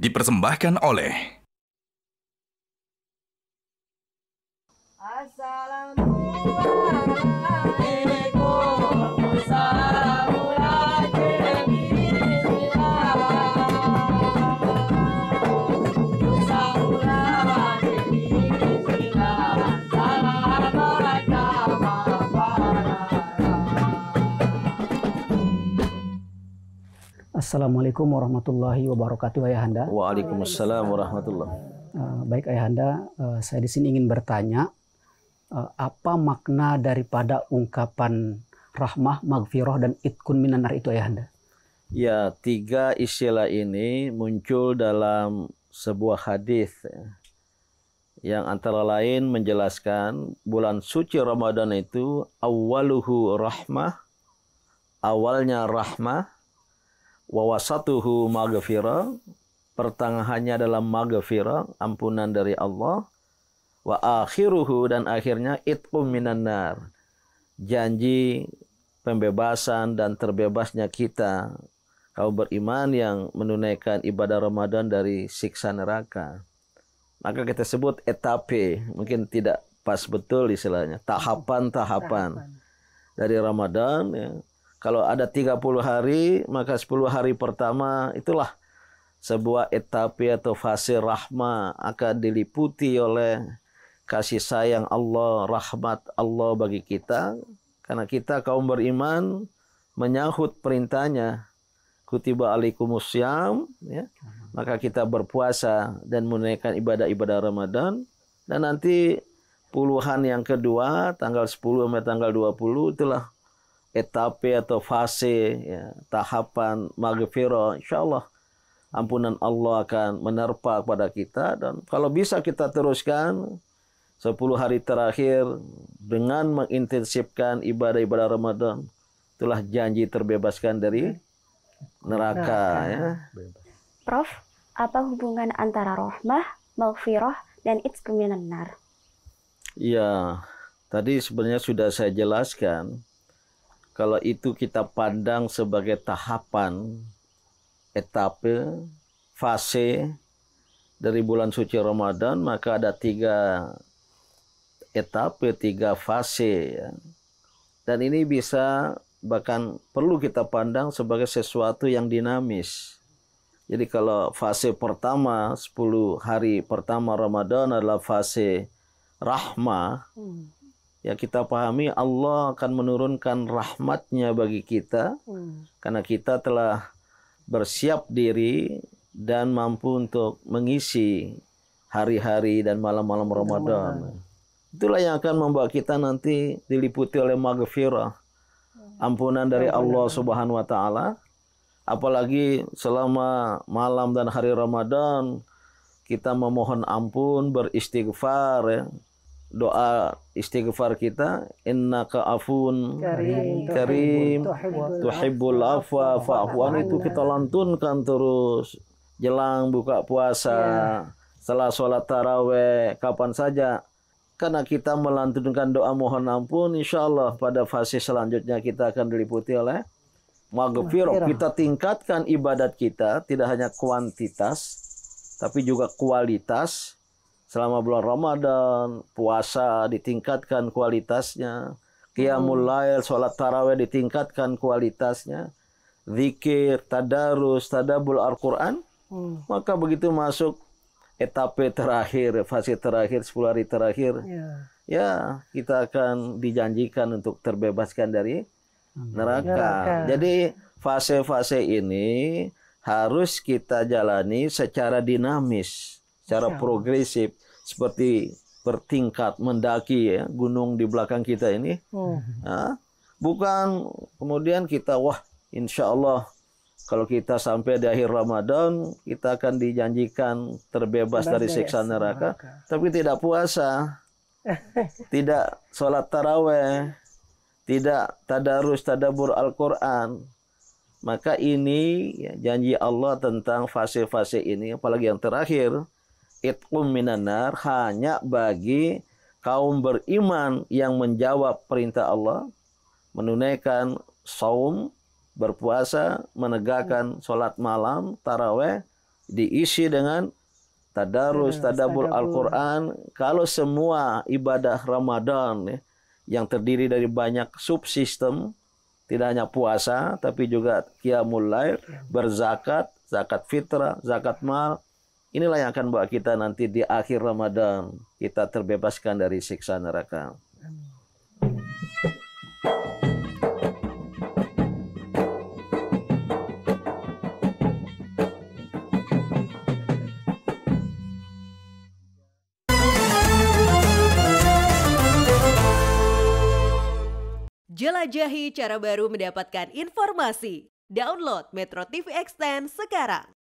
dipersembahkan oleh Assalamualaikum Assalamualaikum warahmatullahi wabarakatuh Ayahanda. Waalaikumsalam warahmatullahi. Eh, baik Ayahanda, eh, saya di sini ingin bertanya eh, apa makna daripada ungkapan rahmah, magfirah dan itkun minanar itu Ayahanda? Ya, tiga istilah ini muncul dalam sebuah hadis ya. yang antara lain menjelaskan bulan suci Ramadan itu awaluhu rahmah, awalnya rahmah, wawasatuhu maghfirah pertengahannya adalah maghfirah ampunan dari Allah wa akhiruhu dan akhirnya itqum minan nar janji pembebasan dan terbebasnya kita kaum beriman yang menunaikan ibadah Ramadan dari siksa neraka maka kita sebut etape mungkin tidak pas betul istilahnya tahapan-tahapan dari Ramadan ya, kalau ada 30 hari, maka 10 hari pertama itulah sebuah etape atau fase rahmah akan diliputi oleh kasih sayang Allah, rahmat Allah bagi kita. Karena kita kaum beriman menyahut perintahnya. Kutiba alikumusyam, ya. maka kita berpuasa dan menunaikan ibadah-ibadah Ramadan. Dan nanti puluhan yang kedua, tanggal 10 sampai tanggal 20 itulah etape atau fase ya, tahapan maghfirah insyaallah ampunan Allah akan menerpa kepada kita dan kalau bisa kita teruskan 10 hari terakhir dengan mengintensifkan ibadah-ibadah Ramadan itulah janji terbebaskan dari neraka, neraka. ya Prof apa hubungan antara rahmah maghfirah dan itqu minan nar Iya tadi sebenarnya sudah saya jelaskan kalau itu kita pandang sebagai tahapan, etape, fase dari bulan suci Ramadan, maka ada tiga etape, tiga fase. Ya. Dan ini bisa bahkan perlu kita pandang sebagai sesuatu yang dinamis. Jadi kalau fase pertama 10 hari pertama Ramadan adalah fase rahmah. Hmm ya kita pahami Allah akan menurunkan rahmatnya bagi kita hmm. karena kita telah bersiap diri dan mampu untuk mengisi hari-hari dan malam-malam Ramadan. Itulah yang akan membawa kita nanti diliputi oleh maghfirah. Hmm. Ampunan dari Allah Subhanahu wa taala. Apalagi selama malam dan hari Ramadan kita memohon ampun, beristighfar ya doa istighfar kita inna kaafun karim, karim tuhibbul afwa fa'fu itu kita lantunkan terus jelang buka puasa yeah. setelah sholat taraweh kapan saja karena kita melantunkan doa mohon ampun insyaallah pada fase selanjutnya kita akan diliputi oleh maghfirah kita tingkatkan ibadat kita tidak hanya kuantitas tapi juga kualitas selama bulan Ramadan, puasa ditingkatkan kualitasnya, qiyamul hmm. lail, sholat tarawih ditingkatkan kualitasnya, zikir, tadarus, tadabul Al-Qur'an, hmm. maka begitu masuk etape terakhir, fase terakhir, 10 hari terakhir, ya, ya kita akan dijanjikan untuk terbebaskan dari hmm. neraka. neraka. Jadi fase-fase ini harus kita jalani secara dinamis secara iya. progresif seperti bertingkat mendaki ya gunung di belakang kita ini oh. Ya. bukan kemudian kita wah insya Allah kalau kita sampai di akhir Ramadan kita akan dijanjikan terbebas Bebas dari siksa neraka, tapi tidak puasa tidak sholat taraweh tidak tadarus tadabur Al-Quran maka ini ya, janji Allah tentang fase-fase ini apalagi yang terakhir itqum minanar hanya bagi kaum beriman yang menjawab perintah Allah, menunaikan saum, berpuasa, menegakkan sholat malam, taraweh, diisi dengan tadarus, ya, tadabur Al-Quran. Kalau semua ibadah Ramadan ya, yang terdiri dari banyak subsistem, tidak hanya puasa, tapi juga qiyamul berzakat, zakat fitrah, zakat mal, Inilah yang akan membuat kita nanti di akhir Ramadan kita terbebaskan dari siksa neraka. Jelajahi cara baru mendapatkan informasi. Download Metro TV Extend sekarang.